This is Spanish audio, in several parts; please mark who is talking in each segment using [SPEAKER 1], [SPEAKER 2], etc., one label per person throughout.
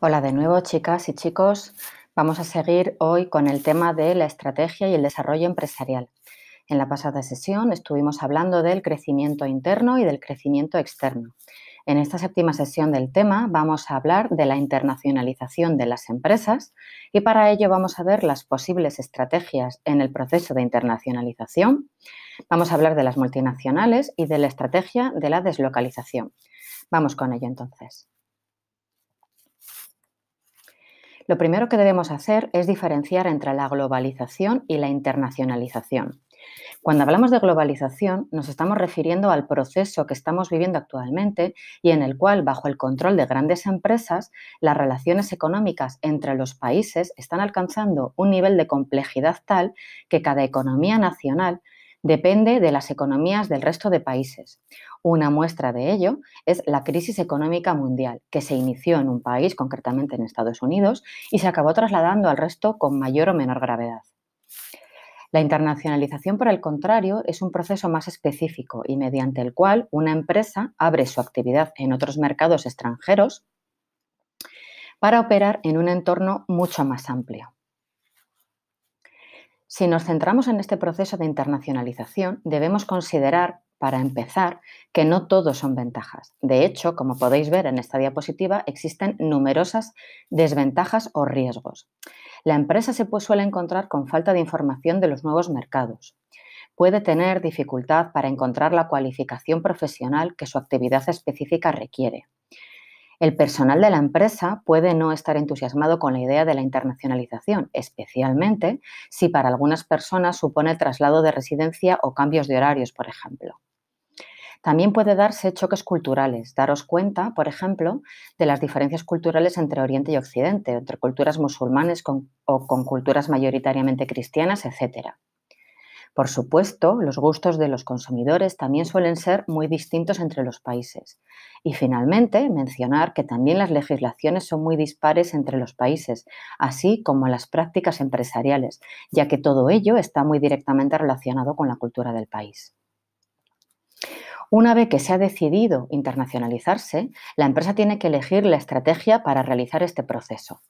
[SPEAKER 1] Hola de nuevo, chicas y chicos. Vamos a seguir hoy con el tema de la estrategia y el desarrollo empresarial. En la pasada sesión estuvimos hablando del crecimiento interno y del crecimiento externo. En esta séptima sesión del tema vamos a hablar de la internacionalización de las empresas y para ello vamos a ver las posibles estrategias en el proceso de internacionalización. Vamos a hablar de las multinacionales y de la estrategia de la deslocalización. Vamos con ello entonces. Lo primero que debemos hacer es diferenciar entre la globalización y la internacionalización. Cuando hablamos de globalización, nos estamos refiriendo al proceso que estamos viviendo actualmente y en el cual, bajo el control de grandes empresas, las relaciones económicas entre los países están alcanzando un nivel de complejidad tal que cada economía nacional depende de las economías del resto de países. Una muestra de ello es la crisis económica mundial, que se inició en un país, concretamente en Estados Unidos, y se acabó trasladando al resto con mayor o menor gravedad. La internacionalización, por el contrario, es un proceso más específico y mediante el cual una empresa abre su actividad en otros mercados extranjeros para operar en un entorno mucho más amplio. Si nos centramos en este proceso de internacionalización, debemos considerar, para empezar, que no todos son ventajas. De hecho, como podéis ver en esta diapositiva, existen numerosas desventajas o riesgos. La empresa se suele encontrar con falta de información de los nuevos mercados. Puede tener dificultad para encontrar la cualificación profesional que su actividad específica requiere el personal de la empresa puede no estar entusiasmado con la idea de la internacionalización, especialmente si para algunas personas supone el traslado de residencia o cambios de horarios, por ejemplo. También puede darse choques culturales, daros cuenta, por ejemplo, de las diferencias culturales entre Oriente y Occidente, entre culturas musulmanes o con culturas mayoritariamente cristianas, etc. Por supuesto, los gustos de los consumidores también suelen ser muy distintos entre los países. Y finalmente, mencionar que también las legislaciones son muy dispares entre los países, así como las prácticas empresariales, ya que todo ello está muy directamente relacionado con la cultura del país. Una vez que se ha decidido internacionalizarse, la empresa tiene que elegir la estrategia para realizar este proceso.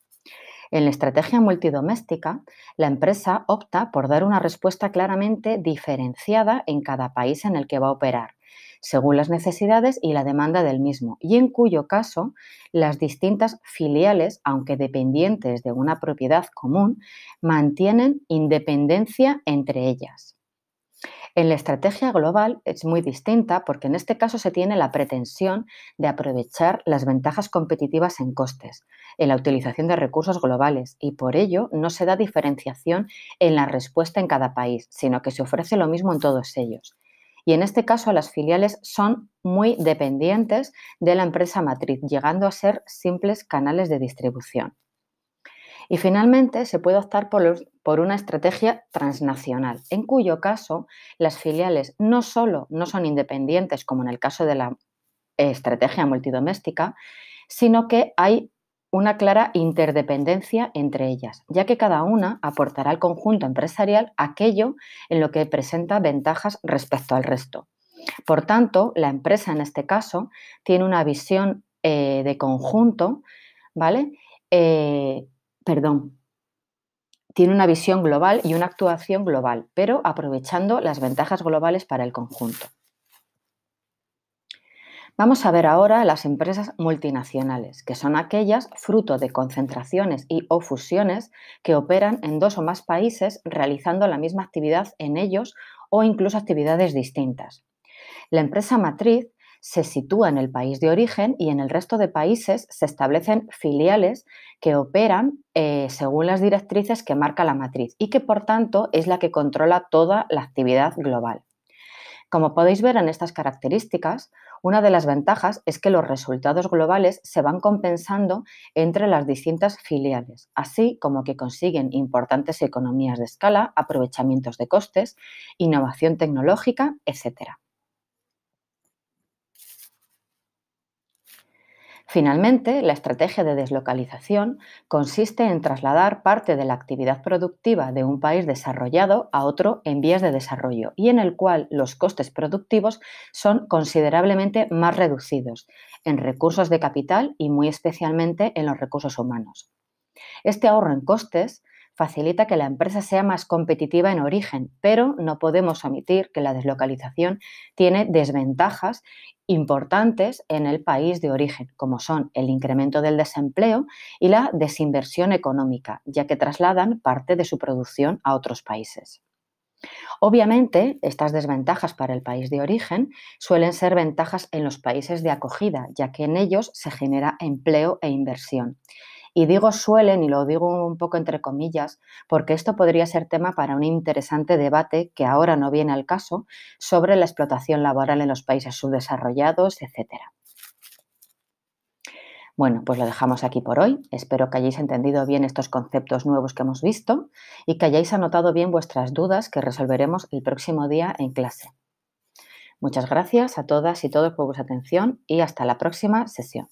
[SPEAKER 1] En la estrategia multidoméstica, la empresa opta por dar una respuesta claramente diferenciada en cada país en el que va a operar, según las necesidades y la demanda del mismo, y en cuyo caso las distintas filiales, aunque dependientes de una propiedad común, mantienen independencia entre ellas. En la estrategia global es muy distinta porque en este caso se tiene la pretensión de aprovechar las ventajas competitivas en costes, en la utilización de recursos globales y por ello no se da diferenciación en la respuesta en cada país, sino que se ofrece lo mismo en todos ellos. Y en este caso las filiales son muy dependientes de la empresa matriz, llegando a ser simples canales de distribución. Y finalmente, se puede optar por, una estrategia transnacional, en cuyo caso las filiales no solo no son independientes, como en el caso de la eh, estrategia multidoméstica, sino que hay una clara interdependencia entre ellas, ya que cada una aportará al conjunto empresarial aquello en lo que presenta ventajas respecto al resto. Por tanto, la empresa en este caso tiene una visión eh, de conjunto, ¿vale? Eh, perdón, tiene una visión global y una actuación global, pero aprovechando las ventajas globales para el conjunto. Vamos a ver ahora las empresas multinacionales, que son aquellas fruto de concentraciones y o fusiones que operan en dos o más países realizando la misma actividad en ellos o incluso actividades distintas. La empresa matriz se sitúa en el país de origen y en el resto de países se establecen filiales que operan eh, según las directrices que marca la matriz y que por tanto es la que controla toda la actividad global. Como podéis ver en estas características, una de las ventajas es que los resultados globales se van compensando entre las distintas filiales, así como que consiguen importantes economías de escala, aprovechamientos de costes, innovación tecnológica, etc. Finalmente, la estrategia de deslocalización consiste en trasladar parte de la actividad productiva de un país desarrollado a otro en vías de desarrollo y en el cual los costes productivos son considerablemente más reducidos en recursos de capital y muy especialmente en los recursos humanos. Este ahorro en costes facilita que la empresa sea más competitiva en origen, pero no podemos omitir que la deslocalización tiene desventajas importantes en el país de origen, como son el incremento del desempleo y la desinversión económica, ya que trasladan parte de su producción a otros países. Obviamente, estas desventajas para el país de origen suelen ser ventajas en los países de acogida, ya que en ellos se genera empleo e inversión. Y digo suelen, y lo digo un poco entre comillas, porque esto podría ser tema para un interesante debate que ahora no viene al caso sobre la explotación laboral en los países subdesarrollados, etc. Bueno, pues lo dejamos aquí por hoy. Espero que hayáis entendido bien estos conceptos nuevos que hemos visto y que hayáis anotado bien vuestras dudas que resolveremos el próximo día en clase. Muchas gracias a todas y todos por vuestra atención y hasta la próxima sesión.